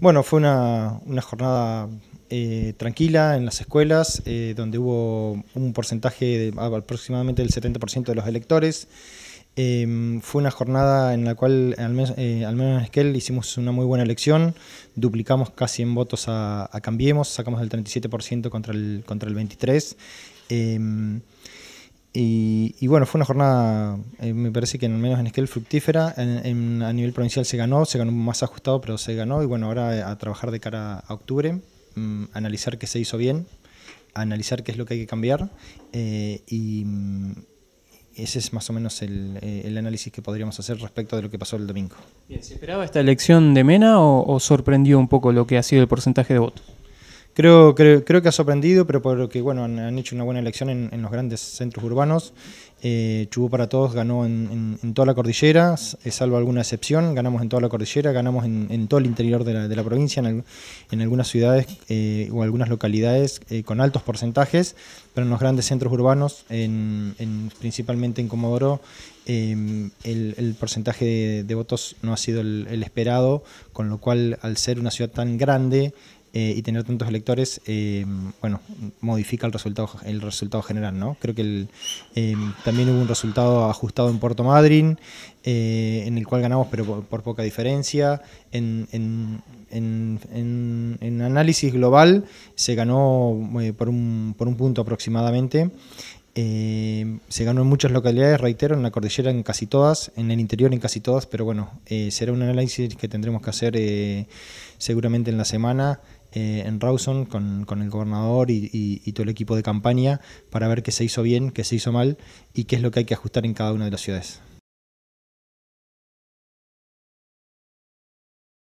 Bueno, fue una, jornada eh, tranquila en las escuelas, eh, donde hubo un porcentaje de aproximadamente del 70% de los electores. Em, fue una jornada en la cual, al menos, eh, al en Esquel, hicimos una muy buena elección. Duplicamos casi en votos a, Cambiemos, sacamos del 37% contra el, contra el 23%. Y, bueno, fue una jornada, eh, me parece que al menos en Esquel fructífera. a nivel provincial se ganó, se ganó más ajustado, pero se ganó. Y bueno, ahora eh, a trabajar de cara a octubre, mm, analizar qué se hizo bien, analizar qué es lo que hay que cambiar. Eh, y mm, ese es más o menos el, análisis que podríamos hacer respecto de lo que pasó el domingo. Bien, ¿se esperaba esta elección de Mena o sorprendió un poco lo que ha sido el porcentaje de votos? Creo, que ha sorprendido, pero porque bueno, han, hecho una buena elección en, los grandes centros urbanos. Eh, Chubú para Todos ganó en, toda la cordillera, eh, salvo alguna excepción, ganamos en toda la cordillera, ganamos en, todo el interior de la, provincia, en, algunas ciudades eh, o algunas localidades eh, con altos porcentajes, pero en los grandes centros urbanos, principalmente en Comodoro, em, el, porcentaje de, votos no ha sido el esperado, con lo cual al ser una ciudad tan grande, eh, y tener tantos electores, eh, bueno, modifica el resultado, el resultado general, ¿no? Creo que eh, también hubo un resultado ajustado en Puerto Madryn, en el cual ganamos, pero por, poca diferencia. En, en, en, análisis global se ganó por un, por un punto aproximadamente. se ganó en muchas localidades, reitero, en la cordillera en casi todas, en el interior en casi todas, pero bueno, será un análisis que tendremos que hacer seguramente en la semana eh, en Rawson con, el gobernador y, y, y, todo el equipo de campaña para ver qué se hizo bien, qué se hizo mal y qué es lo que hay que ajustar en cada una de las ciudades.